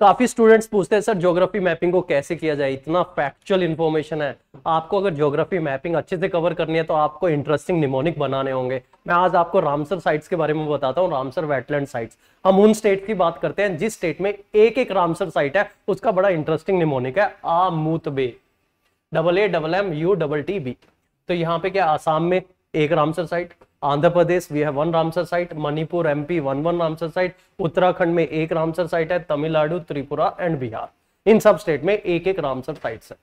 काफी स्टूडेंट्स पूछते हैं सर ज्योग्राफी मैपिंग को कैसे किया जाए इतना फैक्चुअल इन्फॉर्मेशन है आपको अगर ज्योग्राफी मैपिंग अच्छे से कवर करनी है तो आपको इंटरेस्टिंग निमोनिक बनाने होंगे मैं आज आपको रामसर साइट्स के बारे में बताता हूँ रामसर वेटलैंड साइट्स हम उन स्टेट की बात करते हैं जिस स्टेट में एक एक रामसर साइट है उसका बड़ा इंटरेस्टिंग निमोनिक है आमूत बे double A double M U double T B तो यहाँ पे क्या आसाम में एक Ramsar site Andhra Pradesh we have one Ramsar site Manipur MP one one Ramsar site Uttarakhand में एक रामसर साइट है तमिलनाडु त्रिपुरा एंड बिहार इन सब स्टेट में एक एक रामसर साइट है